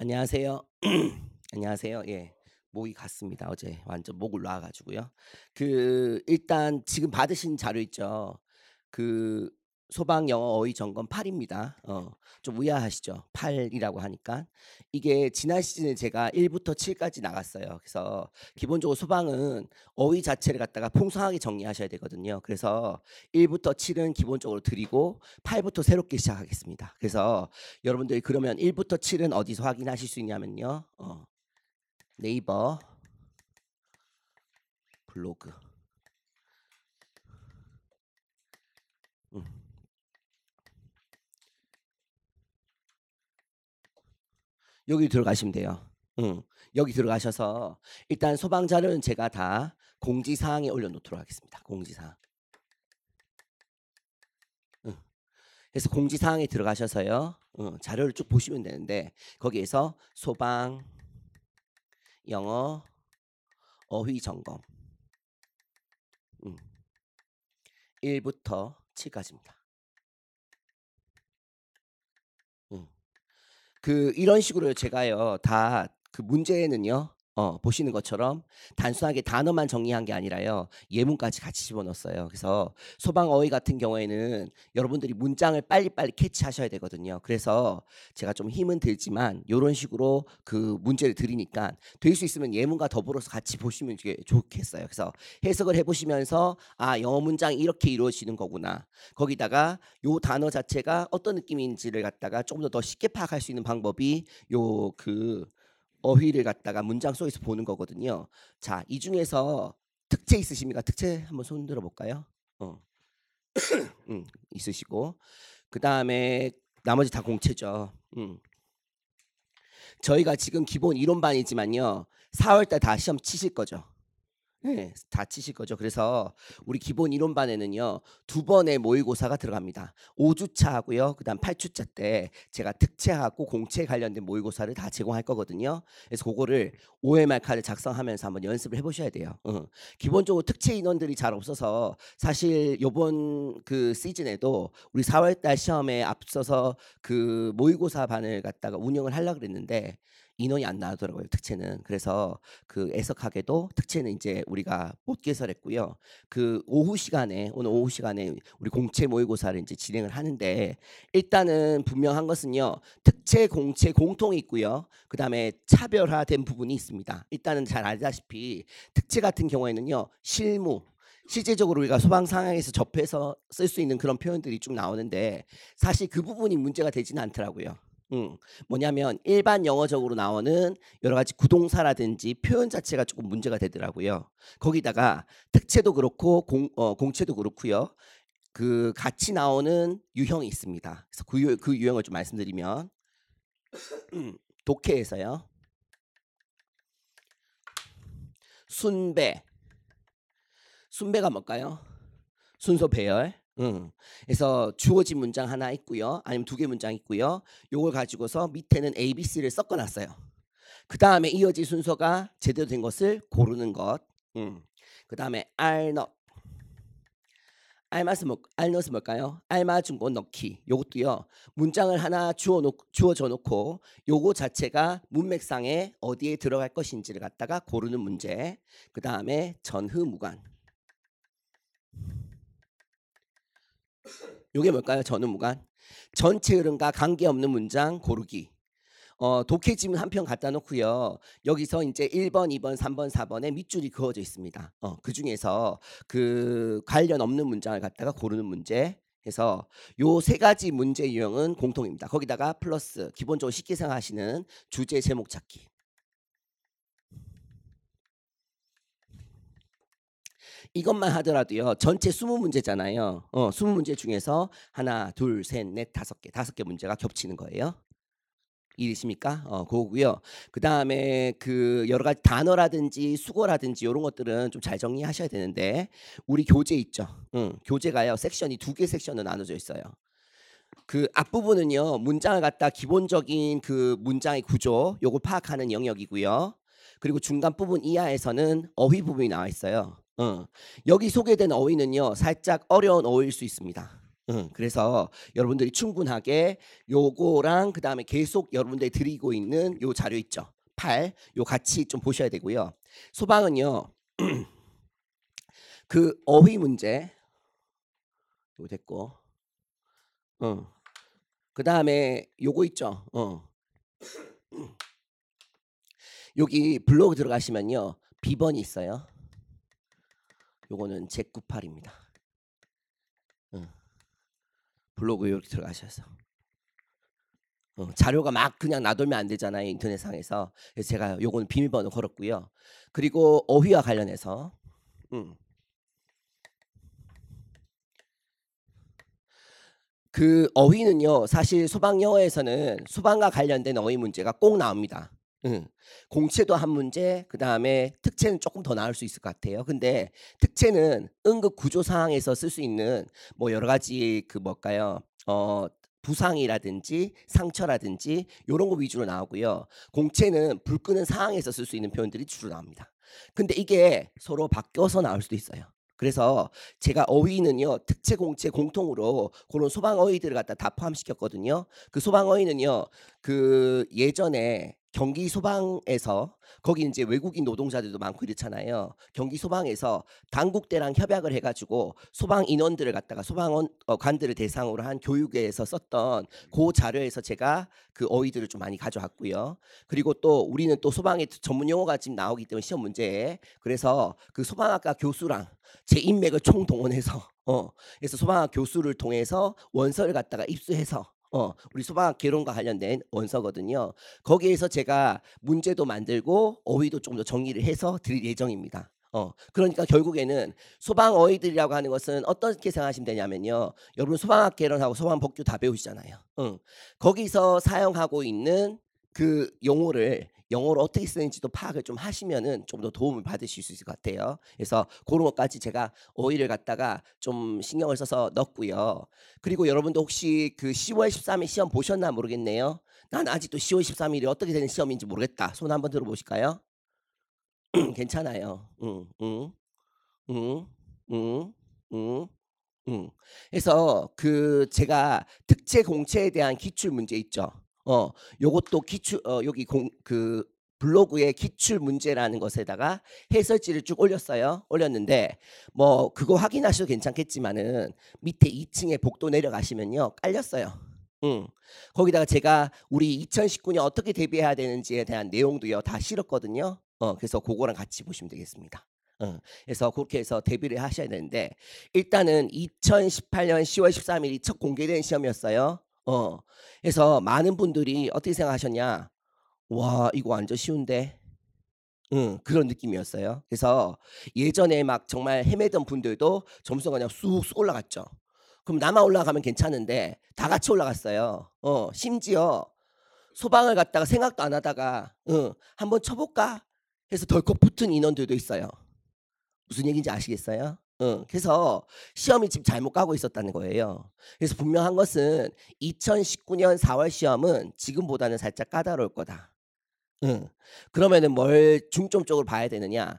안녕하세요. 안녕하세요. 예. 목이 갔습니다. 어제 완전 목을 놔 가지고요. 그 일단 지금 받으신 자료 있죠. 그 소방 영어 어휘 점검 8입니다. 어, 좀 우야하시죠. 8이라고 하니까 이게 지난 시즌에 제가 1부터 7까지 나갔어요. 그래서 기본적으로 소방은 어휘 자체를 갖다가 풍성하게 정리하셔야 되거든요. 그래서 1부터 7은 기본적으로 드리고 8부터 새롭게 시작하겠습니다. 그래서 여러분들이 그러면 1부터 7은 어디서 확인하실 수 있냐면요. 어, 네이버 블로그 여기 들어가시면 돼요. 응. 여기 들어가셔서 일단 소방자는 제가 다 공지사항에 올려놓도록 하겠습니다. 공지사항. 그래서 공지사항에 들어가셔서요. 응. 자료를 쭉 보시면 되는데 거기에서 소방, 영어, 어휘 점검 응. 1부터 7까지입니다. 그 이런 식으로 제가요 다 그 문제는요 어, 보시는 것처럼 단순하게 단어만 정리한 게 아니라요. 예문까지 같이 집어넣었어요. 그래서 소방 어휘 같은 경우에는 여러분들이 문장을 빨리빨리 캐치하셔야 되거든요. 그래서 제가 좀 힘은 들지만 이런 식으로 그 문제를 드리니까 될 수 있으면 예문과 더불어서 같이 보시면 좋겠어요. 그래서 해석을 해보시면서 아 영어 문장 이렇게 이루어지는 거구나. 거기다가 요 단어 자체가 어떤 느낌인지를 갖다가 조금 더, 더 쉽게 파악할 수 있는 방법이 요그 어휘를 갖다가 문장 속에서 보는 거거든요. 자, 이 중에서 특채 있으십니까? 특채 한번 손 들어 볼까요? 어. 음, 있으시고 그다음에 나머지 다 공채죠. 음. 저희가 지금 기본 이론반이지만요. 4월달 다 시험 치실 거죠. 네, 다치실 거죠. 그래서 우리 기본 이론반에는요. 두 번의 모의고사가 들어갑니다. 5주차 하고요. 그다음 8주차 때 제가 특채하고 공채 관련된 모의고사를 다 제공할 거거든요. 그래서 그거를 OMR 카드 작성하면서 한번 연습을 해 보셔야 돼요. 응. 기본적으로 특채 인원들이 잘 없어서 사실 요번 그 시즌에도 우리 4월 달 시험에 앞서서 그 모의고사 반을 갖다가 운영을 하려고 그랬는데 인원이 안 나오더라고요 특채는 그래서 그 애석하게도 특채는 이제 우리가 못 개설했고요 그 오후 시간에 오늘 오후 시간에 우리 공채 모의고사를 이제 진행을 하는데 일단은 분명한 것은요 특채 공채 공통이 있고요 그 다음에 차별화된 부분이 있습니다 일단은 잘 알다시피 특채 같은 경우에는요 실무 실제적으로 우리가 소방 상황에서 접해서 쓸 수 있는 그런 표현들이 쭉 나오는데 사실 그 부분이 문제가 되지는 않더라고요. 음, 뭐냐면 일반 영어적으로 나오는 여러 가지 구동사라든지 표현 자체가 조금 문제가 되더라고요. 거기다가 특채도 그렇고 공, 어, 공채도 그렇고요. 그 같이 나오는 유형이 있습니다. 그래서 그, 유, 그 유형을 좀 말씀드리면 독해에서요. 순배. 순배가 뭘까요? 순서 배열. 음. 그래서 주어진 문장 하나 있고요. 아니면 두 개 문장 있고요. 요걸 가지고서 밑에는 A, B, C를 섞어 놨어요. 그 다음에 이어질 순서가 제대로 된 것을 고르는 것. 응. 그 다음에 R n 알맛은 뭐, 알넛은 뭘까요? 알맞은 것 넣기. 요것도요. 문장을 하나 주어 놓 주어져 놓고 요거 자체가 문맥상에 어디에 들어갈 것인지를 갖다가 고르는 문제. 그 다음에 전후 무관. 이게 뭘까요? 전우무관. 전체 흐름과 관계없는 문장 고르기. 어, 독해 지문 한 편 갖다 놓고요. 여기서 이제 1번, 2번, 3번, 4번에 밑줄이 그어져 있습니다. 어, 그 중에서 그 관련 없는 문장을 갖다가 고르는 문제. 해서 요 세 가지 문제 유형은 공통입니다. 거기다가 플러스 기본적으로 쉽게 생각하시는 주제 제목 찾기. 이것만 하더라도요. 전체 20문제잖아요. 어, 20문제 중에서 하나, 둘, 셋, 넷, 다섯 개. 다섯 개 문제가 겹치는 거예요. 이해되십니까? 어, 그거고요. 그다음에 그 여러 가지 단어라든지 수거라든지 이런 것들은 좀 잘 정리하셔야 되는데 우리 교재 있죠. 응, 교재가요. 섹션이 두 개 섹션으로 나눠져 있어요. 그 앞부분은요. 문장을 갖다 기본적인 그 문장의 구조 요걸 파악하는 영역이고요. 그리고 중간 부분 이하에서는 어휘 부분이 나와 있어요. 어, 여기 소개된 어휘는요, 살짝 어려운 어휘일 수 있습니다. 응, 어, 그래서 여러분들이 충분하게 요거랑 그 다음에 계속 여러분들이 드리고 있는 요 자료 있죠. 8, 요 같이 좀 보셔야 되고요. 소방은요, 그 어휘 문제, 요 됐고, 응. 어, 그 다음에 요거 있죠. 어. 여기 블로그 들어가시면요, 비번이 있어요. 요거는 제쿠8입니다 어. 블로그 이렇게 들어가셔서 어, 자료가 막 그냥 놔두면 안 되잖아요 인터넷상에서 그래서 제가 요건 비밀번호 걸었고요 그리고 어휘와 관련해서 음. 그 어휘는요 사실 소방영어에서는 소방과 관련된 어휘 문제가 꼭 나옵니다 응. 공채도 한 문제, 그 다음에 특채는 조금 더 나을 수 있을 것 같아요. 근데 특채는 응급 구조 상황에서 쓸 수 있는 뭐 여러 가지 그 뭘까요? 어 부상이라든지 상처라든지 이런 거 위주로 나오고요. 공채는 불 끄는 상황에서 쓸 수 있는 표현들이 주로 나옵니다. 근데 이게 서로 바뀌어서 나올 수도 있어요. 그래서 제가 어휘는요 특채 공채 공통으로 그런 소방 어휘들을 갖다 다 포함시켰거든요. 그 소방 어휘는요 그 예전에 경기 소방에서 거기 이제 외국인 노동자들도 많고 이렇잖아요. 경기 소방에서 당국대랑 협약을 해가지고 소방 인원들을 갖다가 소방원 어, 관들을 대상으로 한 교육에서 썼던 그 자료에서 제가 그 어휘들을 좀 많이 가져왔고요. 그리고 또 우리는 또 소방의 전문 용어가 지금 나오기 때문에 시험 문제에 그래서 그 소방학과 교수랑 제 인맥을 총동원해서 어 그래서 소방학 교수를 통해서 원서를 갖다가 입수해서 어, 우리 소방학 개론과 관련된 원서거든요. 거기에서 제가 문제도 만들고 어휘도 조금 더 정리를 해서 드릴 예정입니다. 어, 그러니까 결국에는 소방 어휘들이라고 하는 것은 어떻게 생각하시면 되냐면요. 여러분 소방학 개론하고 소방법규 다 배우시잖아요. 응. 거기서 사용하고 있는 그 용어를 영어를 어떻게 쓰는지도 파악을 좀 하시면은 좀 더 도움을 받으실 수 있을 것 같아요. 그래서 그런 것까지 제가 오일을 갖다가 좀 신경을 써서 넣었고요. 그리고 여러분도 혹시 그 10월 13일 시험 보셨나 모르겠네요. 난 아직도 10월 13일이 어떻게 되는 시험인지 모르겠다. 손 한번 들어보실까요? 괜찮아요. 응, 응, 응, 응, 응. 음. 그래서 그 제가 특채 공채에 대한 기출 문제 있죠. 어, 요것도 기출 어, 여기 공, 그 블로그에 기출 문제라는 것에다가 해설지를 쭉 올렸어요. 올렸는데 뭐 그거 확인하셔도 괜찮겠지만은 밑에 2층에 복도 내려가시면요 깔렸어요. 음. 거기다가 제가 우리 2019년 어떻게 대비해야 되는지에 대한 내용도요 다 실었거든요. 어, 그래서 그거랑 같이 보시면 되겠습니다. 어, 그래서 그렇게 해서 대비를 하셔야 되는데 일단은 2018년 10월 13일이 첫 공개된 시험이었어요. 어. 그래서 많은 분들이 어떻게 생각하셨냐? 와, 이거 완전 쉬운데. 응, 그런 느낌이었어요. 그래서 예전에 막 정말 헤매던 분들도 점수가 그냥 쑥쑥 올라갔죠. 그럼 남아 올라가면 괜찮은데 다 같이 올라갔어요. 어, 심지어 소방을 갔다가 생각도 안 하다가 응, 한번 쳐볼까 해서 덜컥 붙은 인원들도 있어요. 무슨 얘기인지 아시겠어요? 응, 그래서 시험이 지금 잘못 가고 있었다는 거예요. 그래서 분명한 것은 2019년 4월 시험은 지금보다는 살짝 까다로울 거다. 응. 그러면은 뭘 중점 적으로 봐야 되느냐?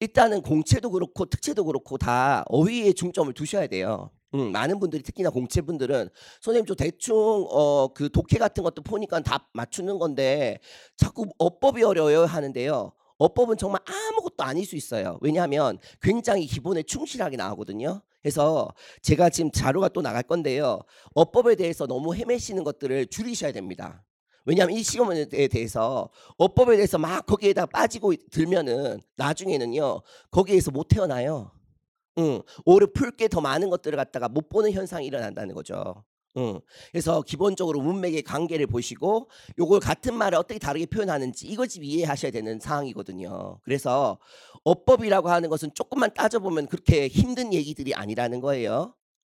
일단은 공채도 그렇고 특채도 그렇고 다 어휘에 중점을 두셔야 돼요. 음, 많은 분들이 특히나 공채 분들은 선생님 저 대충 어, 그 독해 같은 것도 보니까 다 맞추는 건데 자꾸 어법이 어려워요 하는데요. 어법은 정말 아무것도 아닐 수 있어요. 왜냐하면 굉장히 기본에 충실하게 나오거든요. 그래서 제가 지금 자료가 또 나갈 건데요. 어법에 대해서 너무 헤매시는 것들을 줄이셔야 됩니다. 왜냐하면 이 시험에 대해서 어법에 대해서 막 거기에다 빠지고 들면은 나중에는요 거기에서 못 태어나요. 응, 오히려풀게더 많은 것들을 갖다가 못 보는 현상이 일어난다는 거죠. 그래서 기본적으로 문맥의 관계를 보시고 요걸 같은 말을 어떻게 다르게 표현하는지 이걸 좀 이해하셔야 되는 상황이거든요. 그래서 어법이라고 하는 것은 조금만 따져보면 그렇게 힘든 얘기들이 아니라는 거예요.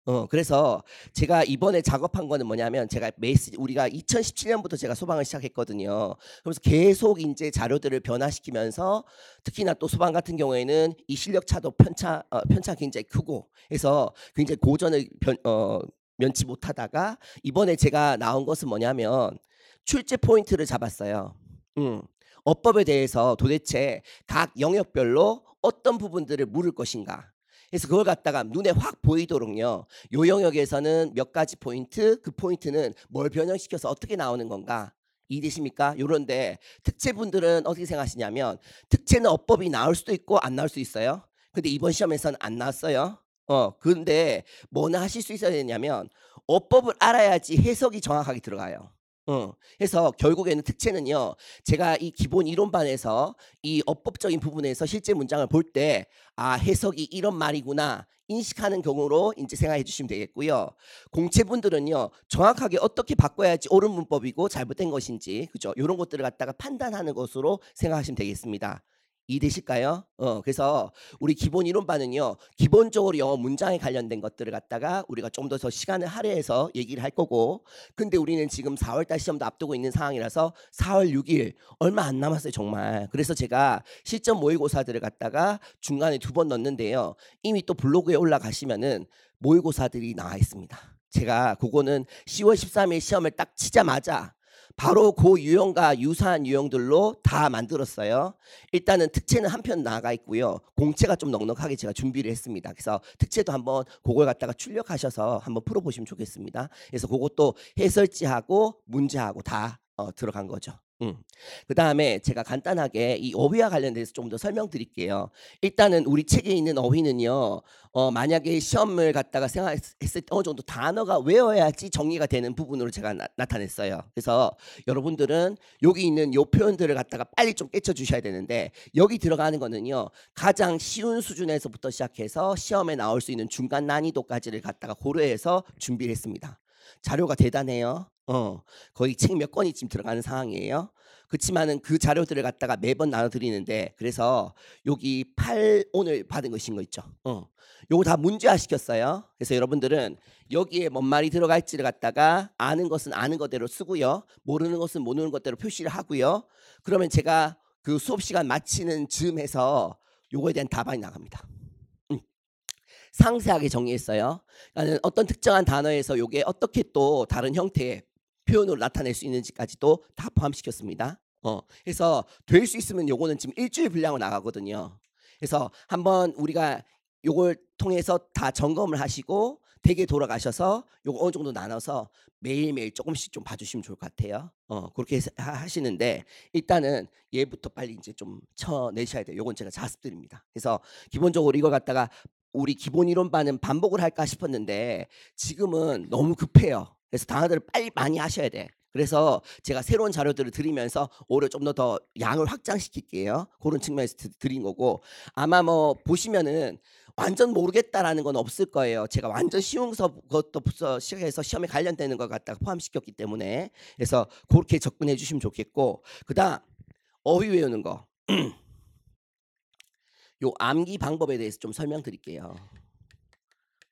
어, 그래서 제가 이번에 작업한 거는 뭐냐면 제가 메시 우리가 2017년부터 제가 소방을 시작했거든요. 그래서 계속 이제 자료들을 변화시키면서 특히나 또 소방 같은 경우에는 이 실력 차도 편차 어, 편차 굉장히 크고 해서 굉장히 고전을 변, 어, 면치 못하다가 이번에 제가 나온 것은 뭐냐면 출제 포인트를 잡았어요. 음. 어법에 대해서 도대체 각 영역별로 어떤 부분들을 물을 것인가. 그래서 그걸 갖다가 눈에 확 보이도록요. 요 영역에서는 몇 가지 포인트, 그 포인트는 뭘 변형시켜서 어떻게 나오는 건가. 이해되십니까? 요런데 특채분들은 어떻게 생각하시냐면 특채는 어법이 나올 수도 있고 안 나올 수 있어요. 근데 이번 시험에서는 안 나왔어요. 어, 근데 뭐나 하실 수 있어야 되냐면 어법을 알아야지 해석이 정확하게 들어가요. 어, 해서 결국에는 특채는요. 제가 이 기본 이론반에서 이 어법적인 부분에서 실제 문장을 볼 때 아, 해석이 이런 말이구나. 인식하는 경우로 이제 생각해 주시면 되겠고요. 공채분들은요. 정확하게 어떻게 바꿔야지 옳은 문법이고 잘못된 것인지 그죠? 이런 것들을 갖다가 판단하는 것으로 생각하시면 되겠습니다. 이해되실까요? 어, 그래서 우리 기본 이론반은요, 기본적으로 영어 문장에 관련된 것들을 갖다가 우리가 좀더더 시간을 할애해서 얘기를 할 거고, 근데 우리는 지금 4월달 시험도 앞두고 있는 상황이라서 4월 6일 얼마 안 남았어요, 정말. 그래서 제가 실전 모의고사들을 갖다가 중간에 두 번 넣는데요, 었 이미 또 블로그에 올라가시면은 모의고사들이 나와 있습니다. 제가 그거는 10월 13일 시험을 딱 치자마자 바로 그 유형과 유사한 유형들로 다 만들었어요. 일단은 특채는 한 편 나가 있고요. 공채가 좀 넉넉하게 제가 준비를 했습니다. 그래서 특채도 한번 그걸 갖다가 출력하셔서 한번 풀어보시면 좋겠습니다. 그래서 그것도 해설지하고 문제하고 다 어, 들어간 거죠. 음. 그 다음에 제가 간단하게 이 어휘와 관련돼서 좀 더 설명드릴게요. 일단은 우리 책에 있는 어휘는요, 어, 만약에 시험을 갖다가 생각했을 때 어느 정도 단어가 외워야지 정리가 되는 부분으로 제가 나, 타냈어요 그래서 여러분들은 여기 있는 요 표현들을 갖다가 빨리 좀 깨쳐 주셔야 되는데 여기 들어가는 거는요, 가장 쉬운 수준에서부터 시작해서 시험에 나올 수 있는 중간 난이도까지를 갖다가 고려해서 준비를 했습니다. 자료가 대단해요. 어, 거의 책 몇 권이 지금 들어가는 상황이에요. 그렇지만은 그 자료들을 갖다가 매번 나눠 드리는데 그래서 여기 8 오늘 받은 것인 거 있죠. 어. 요거 다 문제화 시켰어요. 그래서 여러분들은 여기에 뭔 말이 들어갈지를 갖다가 아는 것은 아는 것대로 쓰고요. 모르는 것은 모르는 것대로 표시를 하고요. 그러면 제가 그 수업 시간 마치는 즈음에서 요거에 대한 답안이 나갑니다. 음, 상세하게 정리했어요. 그러 어떤 특정한 단어에서 이게 어떻게 또 다른 형태의 표현으로 나타낼 수 있는지까지도 다 포함시켰습니다. 어, 그래서 될 수 있으면 요거는 지금 일주일 분량으로 나가거든요. 그래서 한번 우리가 요걸 통해서 다 점검을 하시고 대게 돌아가셔서 요거 어느 정도 나눠서 매일매일 조금씩 좀 봐주시면 좋을 것 같아요. 어, 그렇게 하시는데 일단은 얘부터 빨리 이제 좀 쳐내셔야 돼요. 요건 제가 자습드립니다. 그래서 기본적으로 이걸 갖다가 우리 기본 이론 반은 반복을 할까 싶었는데 지금은 너무 급해요. 그래서 단어들을 빨리 많이 하셔야 돼. 그래서 제가 새로운 자료들을 드리면서 오히려 좀더 더 양을 확장시킬게요. 그런 측면에서 드린 거고 아마 뭐 보시면은 완전 모르겠다라는 건 없을 거예요. 제가 완전 쉬운 것부터 시작해서 시험에 관련되는 것같다가 포함시켰기 때문에 그래서 그렇게 접근해 주시면 좋겠고 그다음 어휘 외우는 거. 요 암기 방법에 대해서 좀 설명드릴게요.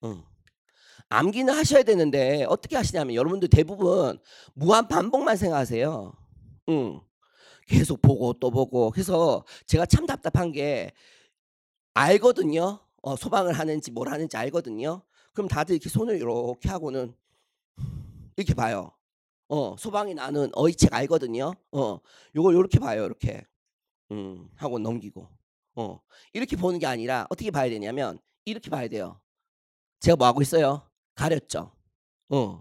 응. 암기는 하셔야 되는데 어떻게 하시냐면 여러분들 대부분 무한 반복만 생각하세요. 응. 계속 보고 또 보고 그래서 제가 참 답답한 게 알거든요. 어, 소방을 하는지 뭘 하는지 알거든요. 그럼 다들 이렇게 손을 이렇게 하고는 이렇게 봐요. 어, 소방이 나는 어이책 알거든요. 어, 요걸 이렇게 봐요. 이렇게. 음, 하고 넘기고. 어, 이렇게 보는 게 아니라 어떻게 봐야 되냐면 이렇게 봐야 돼요. 제가 뭐 하고 있어요? 가렸죠. 어.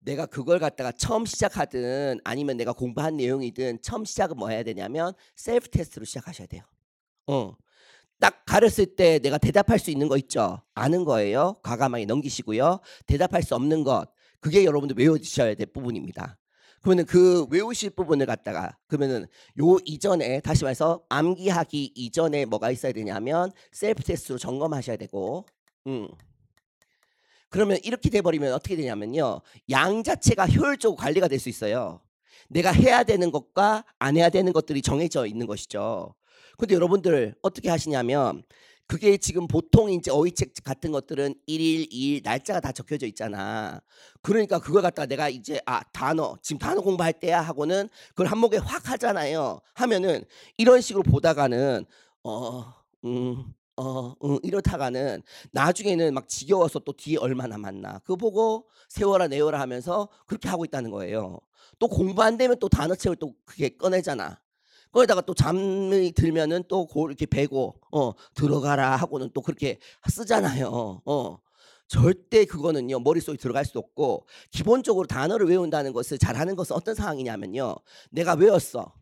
내가 그걸 갖다가 처음 시작하든 아니면 내가 공부한 내용이든 처음 시작은 뭐 해야 되냐면 셀프 테스트로 시작하셔야 돼요. 어. 딱 가렸을 때 내가 대답할 수 있는 거 있죠. 아는 거예요. 과감하게 넘기시고요. 대답할 수 없는 것. 그게 여러분들 외워주셔야 될 부분입니다. 그러면 그 외우실 부분을 갖다가 그러면은 요 이전에 다시 말해서 암기하기 이전에 뭐가 있어야 되냐면 셀프 테스트로 점검하셔야 되고 음. 그러면 이렇게 돼버리면 어떻게 되냐면요. 양 자체가 효율적으로 관리가 될 수 있어요. 내가 해야 되는 것과 안 해야 되는 것들이 정해져 있는 것이죠. 근데 여러분들 어떻게 하시냐면 그게 지금 보통 이제 어휘책 같은 것들은 1일, 2일 날짜가 다 적혀져 있잖아. 그러니까 그걸 갖다가 내가 이제 아 단어 지금 단어 공부할 때야 하고는 그걸 한목에 확 하잖아요. 하면은 이런 식으로 보다가는 어음 어, 응, 이렇다가는 나중에는 막 지겨워서 또 뒤에 얼마나 만나. 그거 보고 세워라 내워라 하면서 그렇게 하고 있다는 거예요. 또 공부 안 되면 또 단어책을 또 그게 꺼내잖아. 거기다가 또 잠이 들면은 또 이렇게 베고 어 들어가라 하고는 또 그렇게 쓰잖아요. 어 절대 그거는요 머릿속에 들어갈 수도 없고 기본적으로 단어를 외운다는 것을 잘하는 것은 어떤 상황이냐면요 내가 외웠어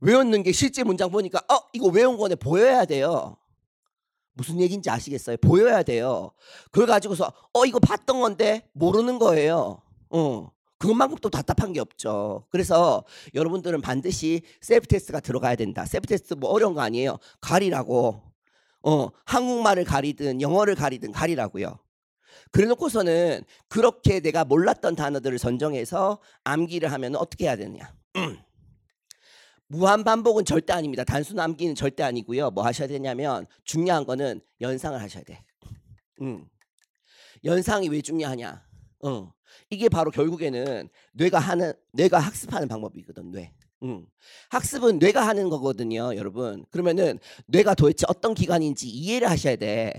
외웠는 게 실제 문장 보니까 어 이거 외운 거네 보여야 돼요 무슨 얘기인지 아시겠어요? 보여야 돼요. 그걸 가지고서 어 이거 봤던 건데 모르는 거예요. 어. 그것만큼 또 답답한 게 없죠. 그래서 여러분들은 반드시 셀프 테스트가 들어가야 된다. 셀프 테스트 뭐 어려운 거 아니에요. 가리라고. 어, 한국말을 가리든 영어를 가리든 가리라고요. 그래놓고서는 그렇게 내가 몰랐던 단어들을 선정해서 암기를 하면 어떻게 해야 되느냐. 음. 무한 반복은 절대 아닙니다. 단순 암기는 절대 아니고요. 뭐 하셔야 되냐면 중요한 거는 연상을 하셔야 돼. 응. 연상이 왜 중요하냐? 어. 이게 바로 결국에는 뇌가 하는 뇌가 학습하는 방법이거든. 뇌. 응. 학습은 뇌가 하는 거거든요, 여러분. 그러면은 뇌가 도대체 어떤 기관인지 이해를 하셔야 돼.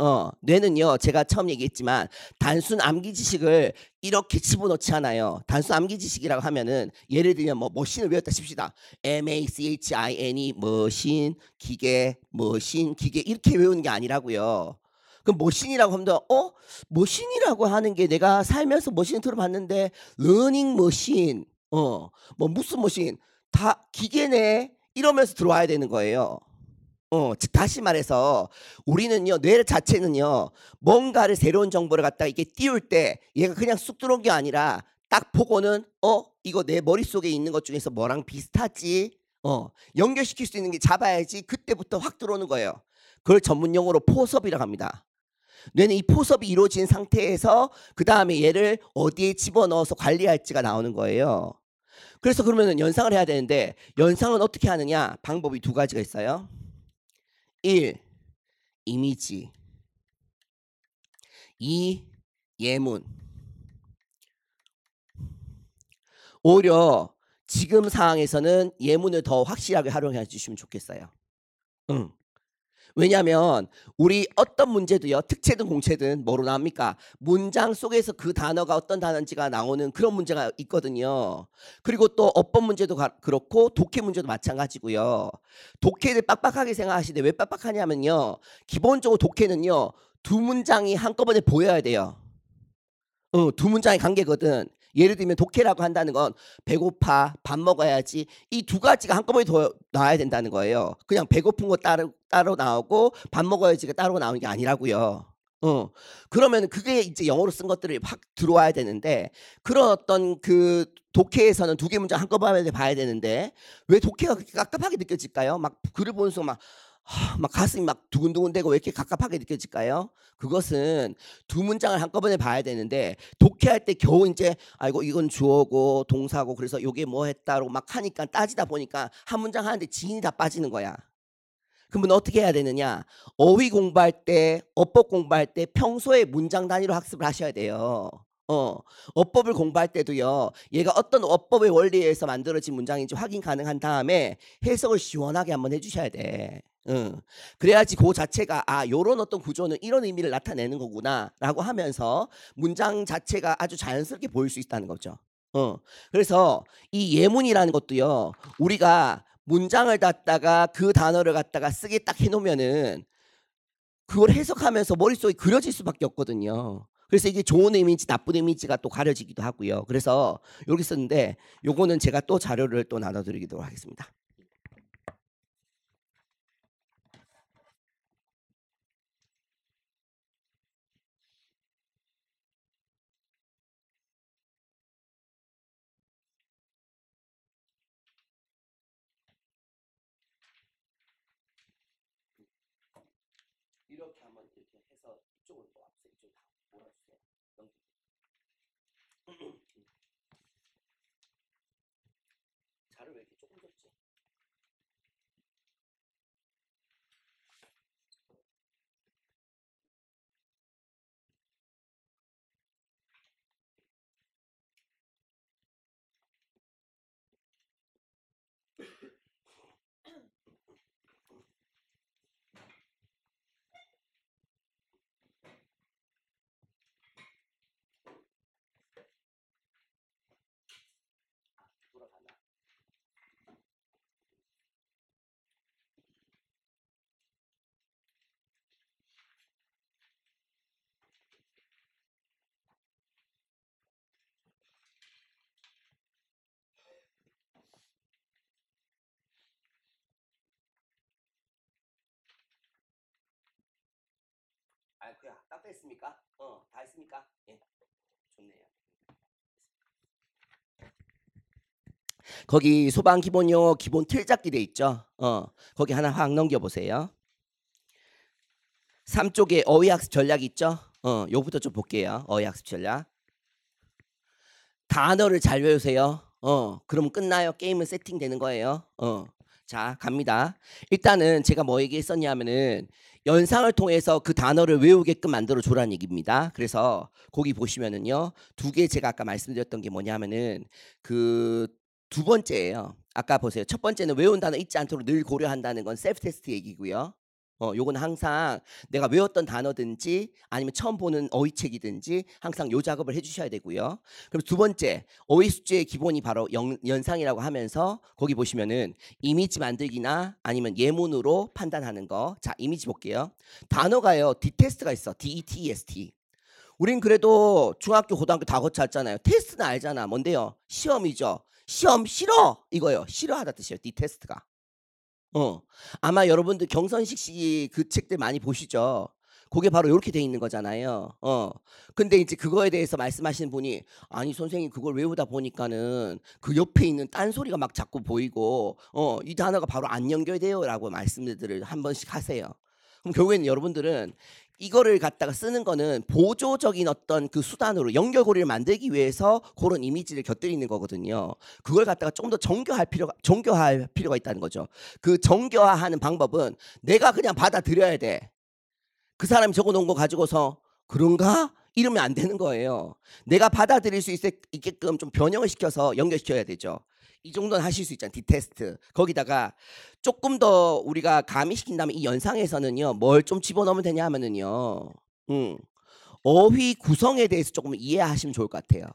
어, 뇌는요, 제가 처음 얘기했지만, 단순 암기 지식을 이렇게 집어넣지 않아요. 단순 암기 지식이라고 하면은, 예를 들면, 뭐, 머신을 외웠다 칩시다. M-A-C-H-I-N-E, 머신, 기계, 머신, 기계, 이렇게 외우는 게 아니라고요. 그럼 머신이라고 하면, 어? 머신이라고 하는 게 내가 살면서 머신 을 들어봤는데, 러닝 머신, 어, 뭐, 무슨 머신, 다 기계네? 이러면서 들어와야 되는 거예요. 어, 즉 다시 말해서 우리는요 뇌 자체는요 뭔가를 새로운 정보를 갖다가 이게 띄울 때 얘가 그냥 쑥 들어온 게 아니라 딱 보고는 어 이거 내 머릿속에 있는 것 중에서 뭐랑 비슷하지 어 연결시킬 수 있는 게 잡아야지 그때부터 확 들어오는 거예요 그걸 전문 용어로 포섭이라고 합니다 뇌는 이 포섭이 이루어진 상태에서 그 다음에 얘를 어디에 집어넣어서 관리할지가 나오는 거예요 그래서 그러면 연상을 해야 되는데 연상은 어떻게 하느냐 방법이 두 가지가 있어요 1. 이미지 2. 예문 오히려 지금 상황에서는 예문을 더 확실하게 활용해 주시면 좋겠어요. 응. 왜냐하면 우리 어떤 문제도요 특채든 공채든 뭐로 나옵니까 문장 속에서 그 단어가 어떤 단어인지가 나오는 그런 문제가 있거든요 그리고 또 어법 문제도 그렇고 독해 문제도 마찬가지고요 독해를 빡빡하게 생각하시는데 왜 빡빡하냐면요 기본적으로 독해는요 두 문장이 한꺼번에 보여야 돼요 어, 두 문장의 관계거든 예를 들면 독해라고 한다는 건 배고파 밥 먹어야지 이 두 가지가 한꺼번에 더 나와야 된다는 거예요. 그냥 배고픈 거 따르, 고 따로 나오고 밥 먹어야지가 따로 나오는 게 아니라고요. 어 그러면 그게 이제 영어로 쓴 것들이 확 들어와야 되는데 그런 어떤 그 독해에서는 두 개 문장 한꺼번에 봐야 되는데 왜 독해가 그렇게 깝깝하게 느껴질까요? 막 글을 보면서막 하, 막 가슴이 막 두근두근대고 왜 이렇게 갑갑하게 느껴질까요? 그것은 두 문장을 한꺼번에 봐야 되는데 독해할 때 겨우 이제 아이고 이건 주어고 동사고 그래서 요게 뭐했다고막 하니까 따지다 보니까 한 문장 하는데 지인이 다 빠지는 거야. 그러면 어떻게 해야 되느냐? 어휘 공부할 때, 어법 공부할 때 평소에 문장 단위로 학습을 하셔야 돼요. 어, 어법을 공부할 때도요, 얘가 어떤 어법의 원리에 의해서 만들어진 문장인지 확인 가능한 다음에 해석을 시원하게 한번 해주셔야 돼. 응. 그래야지 그 자체가, 아, 요런 어떤 구조는 이런 의미를 나타내는 거구나, 라고 하면서 문장 자체가 아주 자연스럽게 보일 수 있다는 거죠. 어. 그래서 이 예문이라는 것도요, 우리가 문장을 닫다가그 단어를 갖다가 쓰게 딱 해놓으면은 그걸 해석하면서 머릿속에 그려질 수밖에 없거든요. 그래서 이게 좋은 의미인지 나쁜 의미인지가 또 가려지기도 하고요. 그래서 여기 썼는데 요거는 제가 또 자료를 또나눠드리도록 하겠습니다. 했습니까? 어, 다 했습니까? 예. 좋네요. 거기 소방 기본 용어 기본 틀 잡기 돼 있죠? 어, 거기 하나 확 넘겨 보세요. 3쪽에 어휘 학습 전략 있죠? 어, 요부터 좀 볼게요. 어휘 학습 전략. 단어를 잘 외우세요. 어, 그러 끝나요. 게임은 세팅되는 거예요. 어. 자, 갑니다. 일단은 제가 뭐 얘기했었냐면은 연상을 통해서 그 단어를 외우게끔 만들어 줘라는 얘기입니다. 그래서 거기 보시면은요. 두 개 제가 아까 말씀드렸던 게 뭐냐면은 그 두 번째예요. 아까 보세요. 첫 번째는 외운 단어 잊지 않도록 늘 고려한다는 건 셀프 테스트 얘기고요. 어, 요건 항상 내가 외웠던 단어든지 아니면 처음 보는 어휘책이든지 항상 요 작업을 해주셔야 되고요. 그럼 두 번째 어휘 숙제의 기본이 바로 영, 연상이라고 하면서 거기 보시면은 이미지 만들기나 아니면 예문으로 판단하는 거. 자 이미지 볼게요. 단어가요. 디 테스트가 있어. D E T E S T. 우린 그래도 중학교 고등학교 다 거쳤잖아요. 테스트는 알잖아. 뭔데요? 시험이죠. 시험 싫어 이거요. 싫어하다 뜻이에요. 디 테스트가. 어. 아마 여러분들 경선식 씨그 책들 많이 보시죠. 그게 바로 이렇게 돼 있는 거잖아요. 어. 근데 이제 그거에 대해서 말씀하시는 분이 아니 선생님 그걸 외우다 보니까는 그 옆에 있는 딴 소리가 막 자꾸 보이고 어, 이 단어가 바로 안 연결돼요라고 말씀들을 한 번씩 하세요. 그럼 결국에는 여러분들은 이거를 갖다가 쓰는 거는 보조적인 어떤 그 수단으로 연결고리를 만들기 위해서 그런 이미지를 곁들이는 거거든요. 그걸 갖다가 조금 더 정교할 필요가 정교할 필요가 있다는 거죠. 그 정교화하는 방법은 내가 그냥 받아들여야 돼. 그 사람이 적어놓은 거 가지고서 그런가 이러면 안 되는 거예요. 내가 받아들일 수 있게끔 좀 변형을 시켜서 연결시켜야 되죠. 이 정도는 하실 수 있잖아요. 디테스트. 거기다가 조금 더 우리가 가미시킨다면 이 연상에서는요. 뭘 좀 집어넣으면 되냐 하면은요. 음. 어휘 구성에 대해서 조금 이해하시면 좋을 것 같아요.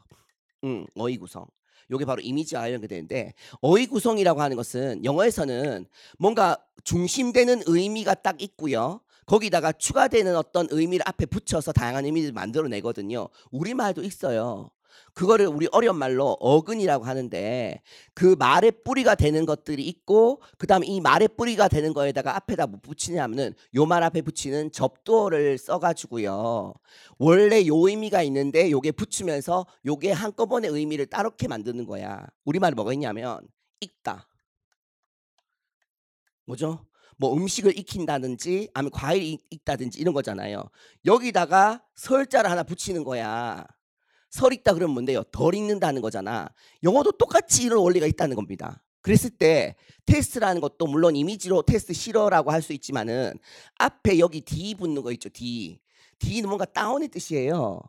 음, 어휘 구성. 요게 바로 이미지와 연결되는데 어휘 구성이라고 하는 것은 영어에서는 뭔가 중심되는 의미가 딱 있고요. 거기다가 추가되는 어떤 의미를 앞에 붙여서 다양한 의미를 만들어내거든요. 우리말도 있어요. 그거를 우리 어려운 말로 어근이라고 하는데 그 말의 뿌리가 되는 것들이 있고 그다음 에이 말의 뿌리가 되는 거에다가 앞에다 뭐 붙이냐면은 요 말 앞에 붙이는 접두어를 써가지고요 원래 요 의미가 있는데 요게 붙이면서 요게 한꺼번에 의미를 따로게 만드는 거야 우리 말이 뭐가 있냐면 익다 뭐죠? 뭐 음식을 익힌다든지 아니면 과일 익다든지 이런 거잖아요. 여기다가 설자를 하나 붙이는 거야. 설 있다 그러면 뭔데요? 덜 읽는다는 거잖아. 영어도 똑같이 이런 원리가 있다는 겁니다. 그랬을 때 테스트라는 것도 물론 이미지로 테스트 싫어라고 할 수 있지만은 앞에 여기 D 붙는 거 있죠. D. D는 뭔가 다운의 뜻이에요.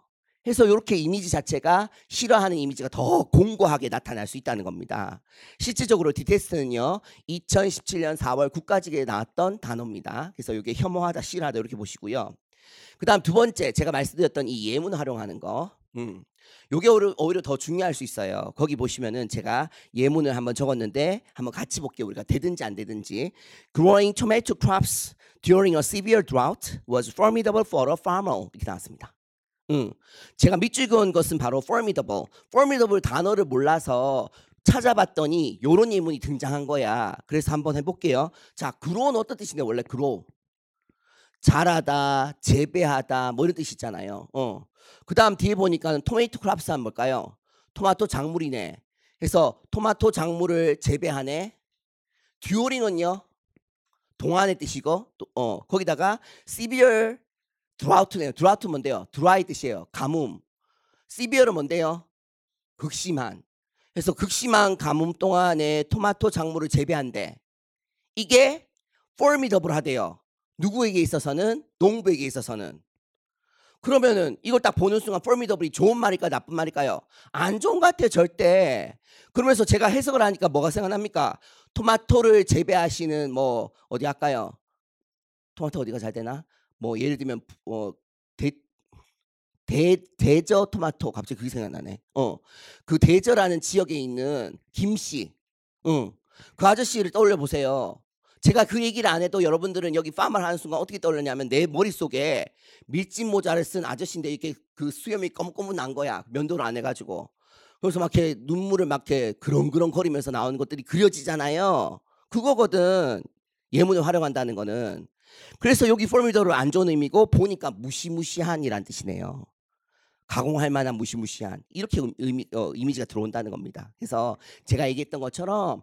해서 이렇게 이미지 자체가 싫어하는 이미지가 더 공고하게 나타날 수 있다는 겁니다. 실질적으로 디테스트는요, 2017년 4월 국가직에 나왔던 단어입니다. 그래서 이게 혐오하다, 싫어하다 이렇게 보시고요. 그 다음 두 번째, 제가 말씀드렸던 이 예문 활용하는 거. 이 음. 요게 오히려, 오히려 더 중요할 수 있어요. 거기 보시면은 제가 예문을 한번 적었는데 한번 같이 볼게요. 우리가 되든지 안 되든지. Growing tomato crops during a severe drought was formidable for a farmer. 이렇게 나왔습니다. 음. 제가 밑줄 그은 것은 바로 formidable. formidable 단어를 몰라서 찾아봤더니 이런 예문이 등장한 거야. 그래서 한번 해볼게요. 자, grow는 어떤 뜻인데 원래 grow. 잘하다, 재배하다 뭐 이런 뜻이잖아요. 어. 그다음 뒤에 보니까 토메이토 크랍스는 뭘까요? 토마토 작물이네. 그래서 토마토 작물을 재배하네. 듀오링은요. 동안의 뜻이고 또, 어, 거기다가 s 비얼드라우트네요 드라우트 뭔데요? 드라이 뜻이에요. 가뭄. s 비얼은 뭔데요? 극심한. 그래서 극심한 가뭄 동안에 토마토 작물을 재배한대. 이게 f 미더블 하대요. 누구에게 있어서는 농부에게 있어서는 그러면은 이걸 딱 보는 순간 폴미더블이 좋은 말일까 나쁜 말일까요? 안 좋은 것 같아요 절대. 그러면서 제가 해석을 하니까 뭐가 생각납니까? 토마토를 재배하시는 뭐 어디 할까요? 토마토 어디가 잘 되나? 뭐 예를 들면 어, 대, 대, 대저 토마토 갑자기 그게 생각나네. 어, 그 대저라는 지역에 있는 김씨, 응, 그 아저씨를 떠올려 보세요. 제가 그 얘기를 안 해도 여러분들은 여기 파마 를 하는 순간 어떻게 떠올랐냐면내 머릿속에 밀짚 모자를 쓴 아저씨인데 이렇게 그 수염이 검은검은난 거야. 면도를 안 해가지고. 그래서 막 이렇게 눈물을 막 이렇게 그렁그렁 거리면서 나오는 것들이 그려지잖아요. 그거거든. 예문을 활용한다는 거는. 그래서 여기 포미더를 안 좋은 의미고 보니까 무시무시한이란 뜻이네요. 가공할 만한 무시무시한 이렇게 의미, 어, 이미지가 들어온다는 겁니다. 그래서 제가 얘기했던 것처럼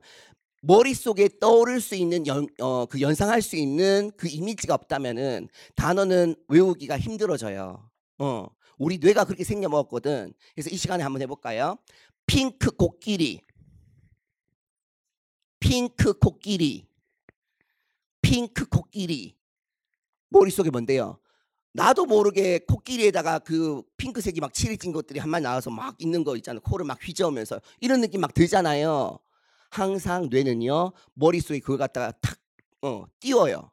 머릿속에 떠오를 수 있는 연, 어, 그 연상할 수 있는 그 이미지가 없다면은 단어는 외우기가 힘들어져요. 어. 우리 뇌가 그렇게 생겨 먹었거든. 그래서 이 시간에 한번 해 볼까요? 핑크 코끼리. 핑크 코끼리. 핑크 코끼리. 머릿속에 뭔데요? 나도 모르게 코끼리에다가 그 핑크색이 막 칠해진 것들이 한 마리 나와서 막 있는 거 있잖아요. 코를 막 휘저으면서 이런 느낌 막 들잖아요. 항상 뇌는요 머릿속에 그걸 갖다가 탁 어, 띄워요.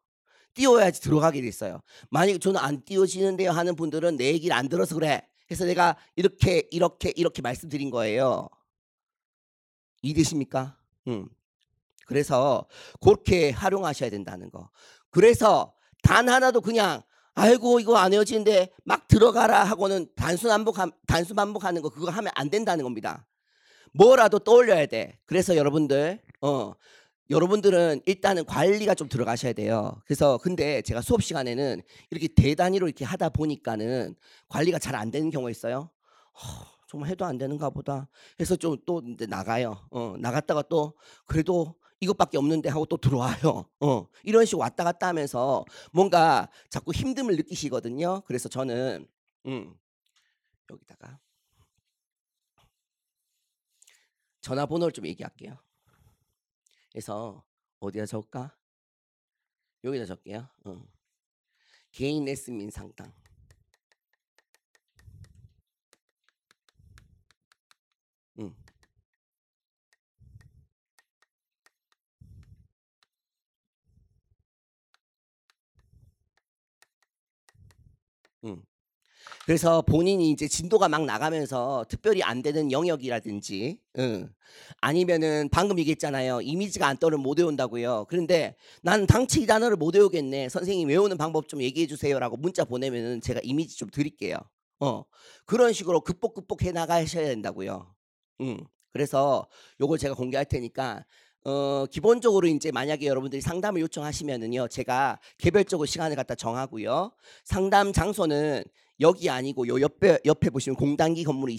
띄워야지 들어가게 돼 있어요. 만약에 저는 안 띄워지는데요 하는 분들은 내 얘기를 안 들어서 그래. 그래서 내가 이렇게 이렇게 이렇게 말씀드린 거예요. 이해되십니까? 음. 그래서 그렇게 활용하셔야 된다는 거. 그래서 단 하나도 그냥 아이고 이거 안 헤어지는데 막 들어가라 하고는 단순 반복 단순 반복하는 거 그거 하면 안 된다는 겁니다. 뭐라도 떠올려야 돼. 그래서 여러분들, 어, 여러분들은 일단은 관리가 좀 들어가셔야 돼요. 그래서 근데 제가 수업 시간에는 이렇게 대단위로 이렇게 하다 보니까는 관리가 잘 안 되는 경우가 있어요. 허, 정말 해도 안 되는가 보다. 해서 좀 또 나가요. 어, 나갔다가 또 그래도 이것밖에 없는데 하고 또 들어와요. 어, 이런 식으로 왔다 갔다 하면서 뭔가 자꾸 힘듦을 느끼시거든요. 그래서 저는 음, 여기다가 전화번호를 좀 얘기할게요. 그래서 어디다 적을까? 여기다 적게요. 어. 개인 레슨민 상담. 응. 응. 그래서 본인이 이제 진도가 막 나가면서 특별히 안 되는 영역이라든지, 응. 아니면은 방금 얘기했잖아요. 이미지가 안 떠는 못 외운다고요. 그런데 난 당치 이 단어를 못 외우겠네. 선생님 외우는 방법 좀 얘기해 주세요라고 문자 보내면은 제가 이미지 좀 드릴게요. 어. 그런 식으로 극복 극복해 나가셔야 된다고요. 응. 그래서 요걸 제가 공개할 테니까 어, 기본적으로 이제 만약에 여러분들이 상담을 요청하시면은요, 제가 개별적으로 시간을 갖다 정하고요. 상담 장소는 여기 아니고 요 옆에 옆에 보시면 공단기 건물이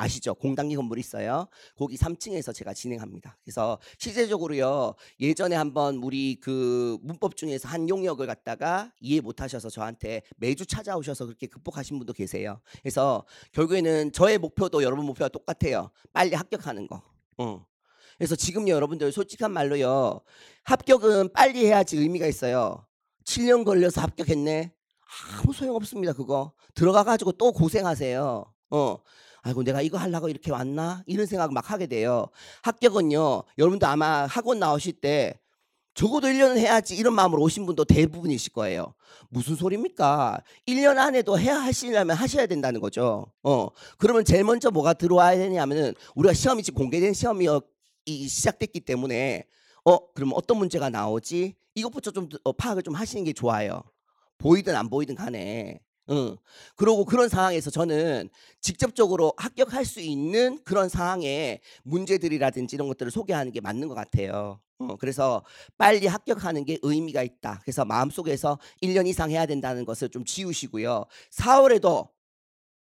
아시죠? 공단기 건물 있어요. 거기 3층에서 제가 진행합니다. 그래서 실제적으로요. 예전에 한번 우리 그 문법 중에서 한 용역을 갖다가 이해 못 하셔서 저한테 매주 찾아오셔서 그렇게 극복하신 분도 계세요. 그래서 결국에는 저의 목표도 여러분 목표와 똑같아요. 빨리 합격하는 거. 어. 그래서 지금 여러분들 솔직한 말로요. 합격은 빨리 해야지 의미가 있어요. 7년 걸려서 합격했네. 아무 소용 없습니다. 그거 들어가 가지고 또 고생하세요. 어. 아이고 내가 이거 하려고 이렇게 왔나 이런 생각 막 하게 돼요. 합격은요. 여러분도 아마 학원 나오실 때 적어도 1년은 해야지 이런 마음으로 오신 분도 대부분이실 거예요. 무슨 소리입니까? 1년 안에도 해야 하시려면 하셔야 된다는 거죠. 어. 그러면 제일 먼저 뭐가 들어와야 되냐면은 우리가 시험이 지금 공개된 시험이 시작됐기 때문에 어, 그러면 어떤 문제가 나오지? 이것부터 좀 어, 파악을 좀 하시는 게 좋아요. 보이든 안 보이든 간에 응. 어. 그러고 그런 상황에서 저는 직접적으로 합격할 수 있는 그런 상황의 문제들이라든지 이런 것들을 소개하는 게 맞는 것 같아요. 어, 그래서 빨리 합격하는 게 의미가 있다. 그래서 마음속에서 1년 이상 해야 된다는 것을 좀 지우시고요. 4월에도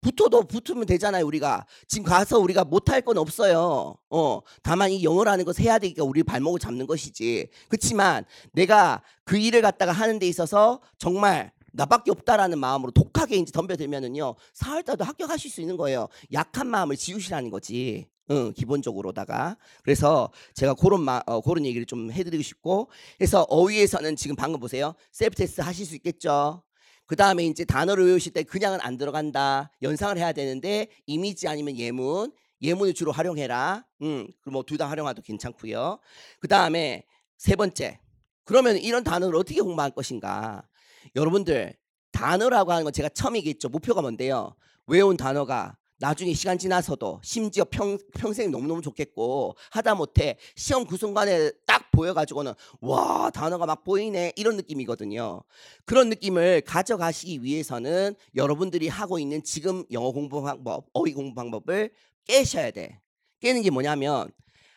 붙어도 붙으면 되잖아요, 우리가. 지금 가서 우리가 못할 건 없어요. 어, 다만 이 영어라는 것을 해야 되니까 우리 발목을 잡는 것이지. 그렇지만 내가 그 일을 갖다가 하는 데 있어서 정말 나밖에 없다라는 마음으로 독하게 이제 덤벼들면은요, 사흘다도 합격하실 수 있는 거예요. 약한 마음을 지우시라는 거지. 응, 기본적으로다가. 그래서 제가 그런 마, 어, 그런 얘기를 좀 해드리고 싶고. 그래서 어휘에서는 지금 방금 보세요. 셀프 테스트 하실 수 있겠죠. 그 다음에 이제 단어를 외우실 때 그냥은 안 들어간다. 연상을 해야 되는데 이미지 아니면 예문, 예문을 주로 활용해라. 음, 그럼 뭐둘다 활용해도 괜찮고요. 그 다음에 세 번째. 그러면 이런 단어를 어떻게 공부할 것인가? 여러분들 단어라고 하는 건 제가 처음 이겠죠 목표가 뭔데요? 외운 단어가 나중에 시간 지나서도 심지어 평, 평생 너무너무 좋겠고 하다못해 시험 그순간에딱 보여가지고는 와 단어가 막 보이네 이런 느낌이거든요. 그런 느낌을 가져가시기 위해서는 여러분들이 하고 있는 지금 영어 공부 방법, 어휘 공부 방법을 깨셔야 돼. 깨는 게 뭐냐면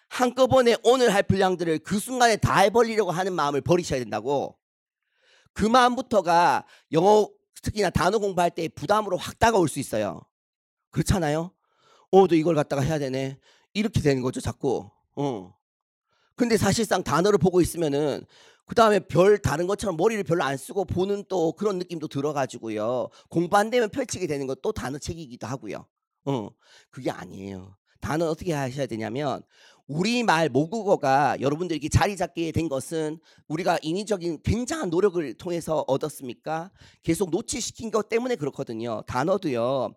한꺼번에 오늘 할 분량들을 그 순간에 다 해버리려고 하는 마음을 버리셔야 된다고. 그 마음부터가 영어 특히나 단어 공부할 때 부담으로 확 다가올 수 있어요. 그렇잖아요. 어, 너 이걸 갖다가 해야 되네. 이렇게 되는 거죠, 자꾸. 어. 근데 사실상 단어를 보고 있으면은 그 다음에 별 다른 것처럼 머리를 별로 안 쓰고 보는 또 그런 느낌도 들어가지고요. 공부 안 되면 펼치게 되는 것도 단어책이기도 하고요. 어, 그게 아니에요. 단어 어떻게 하셔야 되냐면 우리말 모국어가 여러분들 에게 자리 잡게 된 것은 우리가 인위적인 굉장한 노력을 통해서 얻었습니까? 계속 노출시킨 것 때문에 그렇거든요. 단어도요.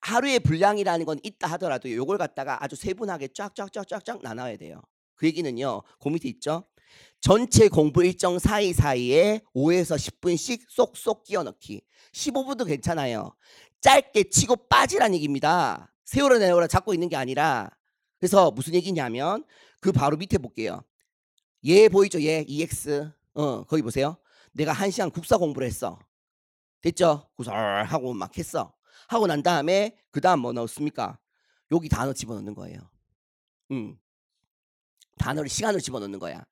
하루의 분량이라는 건 있다 하더라도 요걸 갖다가 아주 세분하게 쫙쫙쫙쫙쫙 나눠야 돼요. 그 얘기는요. 그 밑에 있죠. 전체 공부 일정 사이사이에 5에서 10분씩 쏙쏙 끼워넣기. 15분도 괜찮아요. 짧게 치고 빠지란 얘기입니다. 세월을 내려라 잡고 있는 게 아니라 그래서 무슨 얘기냐면 그 바로 밑에 볼게요. 얘 보이죠? 얘 EX. 어, 거기 보세요. 내가 한 시간 국사 공부를 했어. 됐죠? 구설하고 막 했어. 하고 난 다음에 그 다음 뭐 넣었습니까? 여기 단어 집어넣는 거예요. 음. 단어를 시간을 집어넣는 거야.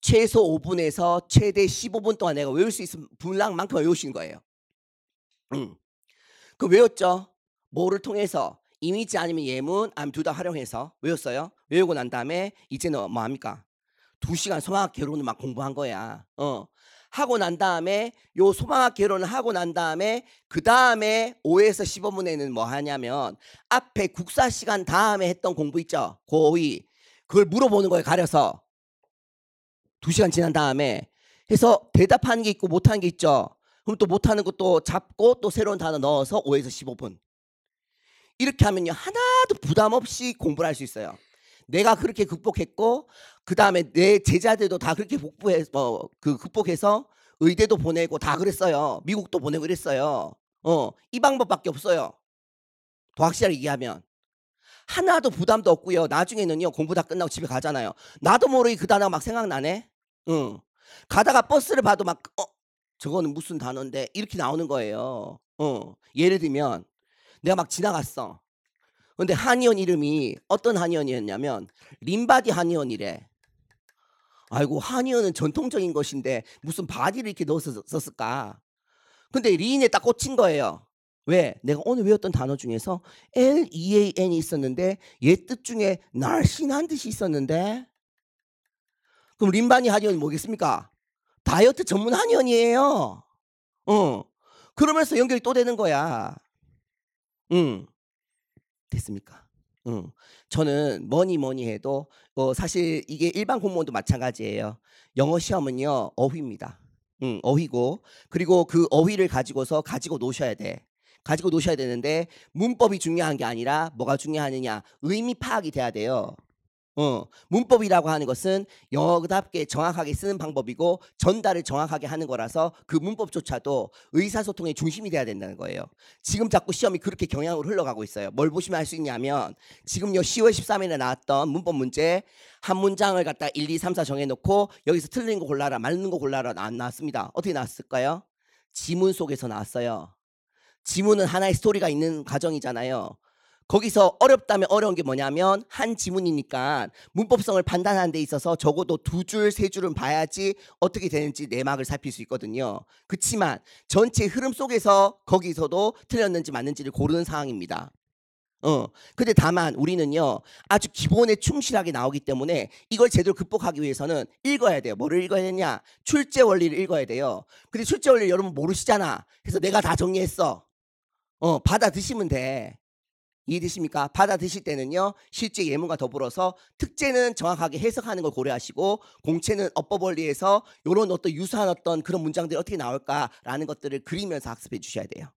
최소 5분에서 최대 15분 동안 내가 외울 수 있는 분량만큼 외우시는 거예요. 음. 그 외웠죠? 뭐를 통해서 이미지 아니면 예문 아니면 둘다 활용해서 외웠어요. 외우고 난 다음에 이제는 뭐 합니까? 2 시간 소학 결론을막 공부한 거야. 어. 하고 난 다음에 요 소방학 개론을 하고 난 다음에 그 다음에 5에서 15분에는 뭐 하냐면 앞에 국사 시간 다음에 했던 공부 있죠. 고의 그걸 물어보는 거에 가려서 두시간 지난 다음에 해서 대답하는 게 있고 못하는 게 있죠. 그럼 또 못하는 것도 잡고 또 새로운 단어 넣어서 5에서 15분. 이렇게 하면요. 하나도 부담 없이 공부를 할 수 있어요. 내가 그렇게 극복했고 그 다음에 내 제자들도 다 그렇게 복부해서 어, 뭐 그 극복해서 의대도 보내고 다 그랬어요. 미국도 보내고 그랬어요. 어, 이 방법밖에 없어요. 더 확실하게 얘기하면. 하나도 부담도 없고요. 나중에는요, 공부 다 끝나고 집에 가잖아요. 나도 모르게 그 단어 가막 생각나네? 응. 가다가 버스를 봐도 막, 어, 저거는 무슨 단어인데? 이렇게 나오는 거예요. 어. 예를 들면, 내가 막 지나갔어. 근데 한의원 이름이 어떤 한의원이었냐면, 림바디 한의원이래. 아이고 한의원은 전통적인 것인데 무슨 바디를 이렇게 넣었었을까? 근데 리인에 딱 꽂힌 거예요. 왜? 내가 오늘 외웠던 단어 중에서 L E A N이 있었는데 얘 뜻 중에 날씬한 듯이 있었는데 그럼 림바니 한의원이 뭐겠습니까? 다이어트 전문 한의원이에요. 어. 그러면서 연결이 또 되는 거야. 응. 됐습니까? 음, 저는 뭐니 뭐니 해도 어, 사실 이게 일반 공무원도 마찬가지예요. 영어 시험은요 어휘입니다. 음, 어휘고 그리고 그 어휘를 가지고서 가지고 노셔야 돼. 가지고 노셔야 되는데 문법이 중요한 게 아니라 뭐가 중요하느냐 의미 파악이 돼야 돼요. 어, 문법이라고 하는 것은 여어답게 정확하게 쓰는 방법이고 전달을 정확하게 하는 거라서 그 문법조차도 의사소통의 중심이 돼야 된다는 거예요. 지금 자꾸 시험이 그렇게 경향으로 흘러가고 있어요. 뭘 보시면 알 수 있냐면 지금요 10월 13일에 나왔던 문법 문제 한 문장을 갖다 1, 2, 3, 4 정해놓고 여기서 틀린 거 골라라 맞는 거 골라라 안 나왔습니다. 어떻게 나왔을까요? 지문 속에서 나왔어요. 지문은 하나의 스토리가 있는 과정이잖아요. 거기서 어렵다면 어려운 게 뭐냐면 한 지문이니까 문법성을 판단하는 데 있어서 적어도 두 줄, 세 줄은 봐야지 어떻게 되는지 내막을 살필 수 있거든요. 그치만 전체 흐름 속에서 거기서도 틀렸는지 맞는지를 고르는 상황입니다. 어. 근데 다만 우리는요, 아주 기본에 충실하게 나오기 때문에 이걸 제대로 극복하기 위해서는 읽어야 돼요. 뭐를 읽어야 되냐? 출제 원리를 읽어야 돼요. 근데 출제 원리를 여러분 모르시잖아. 그래서 내가 다 정리했어. 어, 받아 드시면 돼. 이해되십니까? 받아드실 때는요. 실제 예문과 더불어서 특제는 정확하게 해석하는 걸 고려하시고 공채는 어법 원리에서 이런 어떤 유사한 어떤 그런 문장들이 어떻게 나올까라는 것들을 그리면서 학습해 주셔야 돼요.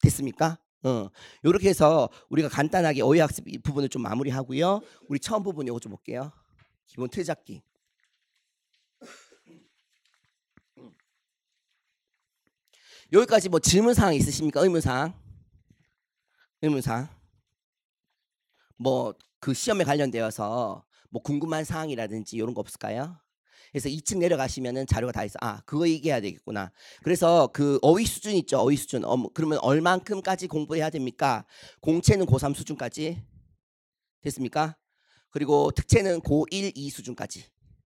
됐습니까? 어, 이렇게 해서 우리가 간단하게 어휘학습 부분을 좀 마무리하고요. 우리 처음 부분 이거 좀 볼게요. 기본 틀 잡기. 여기까지 뭐 질문사항 있으십니까? 의문사항? 의문사항? 뭐그 시험에 관련되어서 뭐 궁금한 사항이라든지 이런 거 없을까요? 그래서 2층 내려가시면은 자료가 다 있어. 아, 그거 얘기해야 되겠구나. 그래서 그 어휘 수준 있죠. 어휘 수준. 어, 뭐 그러면 얼만큼까지 공부해야 됩니까? 공채는 고3 수준까지 됐습니까? 그리고 특채는 고1, 2 수준까지.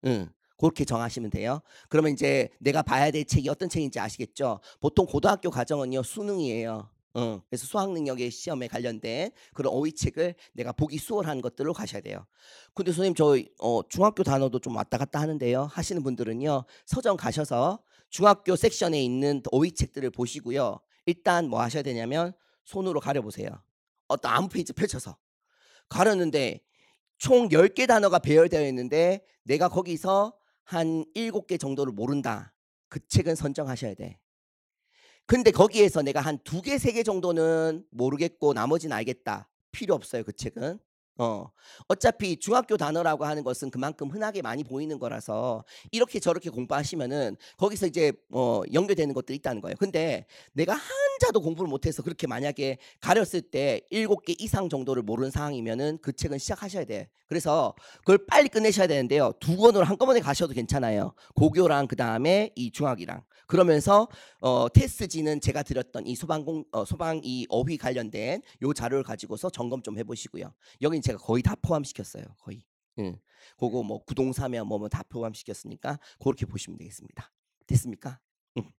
응. 그렇게 정하시면 돼요. 그러면 이제 내가 봐야 될 책이 어떤 책인지 아시겠죠? 보통 고등학교 과정은요, 수능이에요. 어. 그래서 수학 능력의 시험에 관련된 그런 어휘책을 내가 보기 수월한 것들로 가셔야 돼요. 근데 선생님 저 어, 중학교 단어도 좀 왔다 갔다 하는데요. 하시는 분들은요 서점 가셔서 중학교 섹션에 있는 어휘책들을 보시고요. 일단 뭐 하셔야 되냐면 손으로 가려보세요. 어떤 아무 페이지 펼쳐서 가렸는데 총 10개 단어가 배열되어 있는데 내가 거기서 한 7개 정도를 모른다. 그 책은 선정하셔야 돼. 근데 거기에서 내가 한 두 개, 세 개 정도는 모르겠고 나머지는 알겠다. 필요 없어요, 그 책은. 어. 어차피 중학교 단어라고 하는 것은 그만큼 흔하게 많이 보이는 거라서 이렇게 저렇게 공부하시면은 거기서 이제 어, 연결되는 것들이 있다는 거예요. 근데 내가 한자도 공부를 못해서 그렇게 만약에 가렸을 때 일곱 개 이상 정도를 모르는 상황이면은 그 책은 시작하셔야 돼. 그래서 그걸 빨리 끝내셔야 되는데요. 두 권으로 한꺼번에 가셔도 괜찮아요. 고교랑 그 다음에 이 중학이랑. 그러면서 어, 테스지는 제가 드렸던 이 소방공 어, 소방 이 어휘 관련된 요 자료를 가지고서 점검 좀 해보시고요. 여긴 제가 거의 다 포함시켰어요. 거의. 응. 예. 그거 뭐 구동사면 뭐뭐 다 포함시켰으니까 그렇게 보시면 되겠습니다. 됐습니까? 응.